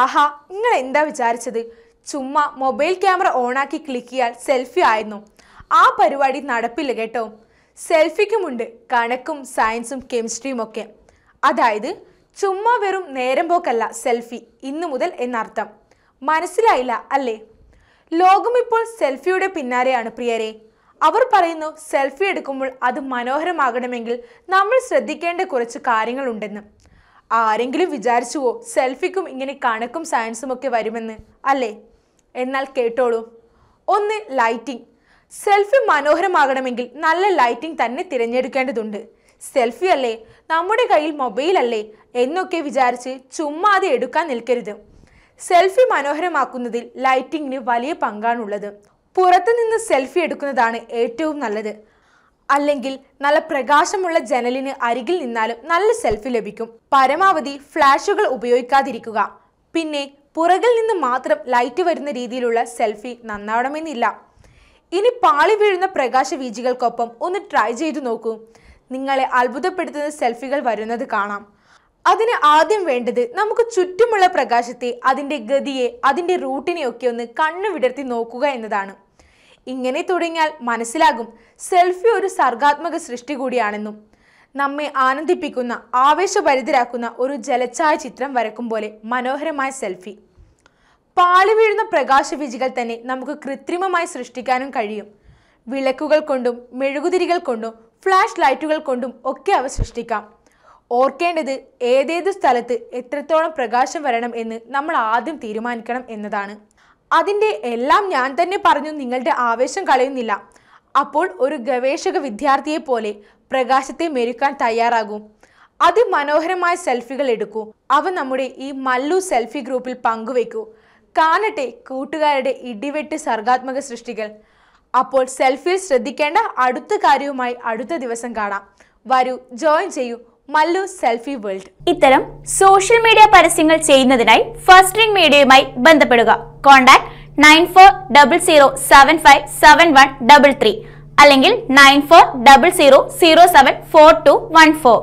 ആഹാ നിങ്ങൾ എന്താ വിചാരിച്ചത് ചുമ്മാ മൊബൈൽ ക്യാമറ ഓണാക്കി ക്ലിക്ക് ചെയ്യാൻ സെൽഫി ആയിരുന്നു ആ പരിപാടി നടപ്പില്ല കേട്ടോ സെൽഫിക്കുമുണ്ട് കണക്കും സയൻസും കെമിസ്ട്രിയും ഒക്കെ അതായത് ചുമ്മാ വെറും നേരം പോക്കല്ല സെൽഫി ഇന്നു മുതൽ എന്നർത്ഥം മനസ്സിലായില്ല അല്ലേ ലോകം ഇപ്പോൾ സെൽഫിയുടെ പിന്നാലെയാണ് പ്രിയരെ അവർ പറയുന്നു സെൽഫി എടുക്കുമ്പോൾ അത് മനോഹരമാകണമെങ്കിൽ നമ്മൾ ശ്രദ്ധിക്കേണ്ട കുറച്ച് കാര്യങ്ങളുണ്ടെന്ന് ആരെങ്കിലും വിചാരിച്ചുവോ സെൽഫിക്കും ഇങ്ങനെ കണക്കും സയൻസും ഒക്കെ വരുമെന്ന് അല്ലേ എന്നാൽ കേട്ടോളൂ ഒന്ന് ലൈറ്റിംഗ് സെൽഫി മനോഹരമാകണമെങ്കിൽ നല്ല ലൈറ്റിംഗ് തന്നെ തിരഞ്ഞെടുക്കേണ്ടതുണ്ട് സെൽഫി അല്ലേ നമ്മുടെ കയ്യിൽ മൊബൈൽ അല്ലേ എന്നൊക്കെ വിചാരിച്ച് ചുമ്മാ അത് എടുക്കാൻ നിൽക്കരുത് സെൽഫി മനോഹരമാക്കുന്നതിൽ ലൈറ്റിങ്ങിന് വലിയ പങ്കാണുള്ളത് പുറത്തുനിന്ന് സെൽഫി എടുക്കുന്നതാണ് ഏറ്റവും നല്ലത് അല്ലെങ്കിൽ നല്ല പ്രകാശമുള്ള ജനലിന് അരികിൽ നിന്നാലും നല്ല സെൽഫി ലഭിക്കും പരമാവധി ഫ്ലാഷുകൾ ഉപയോഗിക്കാതിരിക്കുക പിന്നെ പുറകിൽ നിന്ന് മാത്രം ലൈറ്റ് വരുന്ന രീതിയിലുള്ള സെൽഫി നന്നാവണമെന്നില്ല ഇനി പാളി വീഴുന്ന പ്രകാശ വീജികൾക്കൊപ്പം ഒന്ന് ട്രൈ ചെയ്തു നോക്കൂ നിങ്ങളെ അത്ഭുതപ്പെടുത്തുന്ന സെൽഫികൾ വരുന്നത് കാണാം അതിന് ആദ്യം വേണ്ടത് നമുക്ക് ചുറ്റുമുള്ള പ്രകാശത്തെ അതിൻ്റെ ഗതിയെ അതിൻ്റെ റൂട്ടിനെയൊക്കെ ഒന്ന് കണ്ണു വിടർത്തി നോക്കുക എന്നതാണ് ഇങ്ങനെ തുടങ്ങിയാൽ മനസ്സിലാകും സെൽഫി ഒരു സർഗാത്മക സൃഷ്ടി കൂടിയാണെന്നും നമ്മെ ആനന്ദിപ്പിക്കുന്ന ആവേശഭരിതരാക്കുന്ന ഒരു ജലച്ചായ ചിത്രം വരക്കും പോലെ മനോഹരമായ സെൽഫി പാളി വീഴുന്ന പ്രകാശവീജികൾ തന്നെ നമുക്ക് കൃത്രിമമായി സൃഷ്ടിക്കാനും കഴിയും വിളക്കുകൾ കൊണ്ടും മെഴുകുതിരികൾ കൊണ്ടും ഫ്ലാഷ് ലൈറ്റുകൾ കൊണ്ടും ഒക്കെ അവ സൃഷ്ടിക്കാം ഓർക്കേണ്ടത് ഏതേത് സ്ഥലത്ത് എത്രത്തോളം പ്രകാശം വരണം എന്ന് നമ്മൾ ആദ്യം തീരുമാനിക്കണം എന്നതാണ് അതിൻ്റെ എല്ലാം ഞാൻ തന്നെ പറഞ്ഞു നിങ്ങളുടെ ആവേശം കളയുന്നില്ല അപ്പോൾ ഒരു ഗവേഷക വിദ്യാർത്ഥിയെ പോലെ പ്രകാശത്തെ മെരുക്കാൻ തയ്യാറാകൂ അതിമനോഹരമായ സെൽഫികൾ എടുക്കൂ അവ നമ്മുടെ ഈ മല്ലു സെൽഫി ഗ്രൂപ്പിൽ പങ്കുവെക്കൂ കാണട്ടെ കൂട്ടുകാരുടെ ഇടിവെട്ട് സർഗാത്മക സൃഷ്ടികൾ അപ്പോൾ സെൽഫിയിൽ ശ്രദ്ധിക്കേണ്ട അടുത്ത കാര്യവുമായി അടുത്ത ദിവസം കാണാം വരൂ ജോയിൻ ചെയ്യൂ മല്ലു സെൽഫി വേൾഡ് ഇത്തരം സോഷ്യൽ മീഡിയ പരസ്യങ്ങൾ ചെയ്യുന്നതിനായി ഫസ്റ്റ് റിംഗ് മീഡിയയുമായി ബന്ധപ്പെടുക contact nine four double zero seven five seven one double three അല്ലെങ്കിൽ nine four double zero zero seven four two one four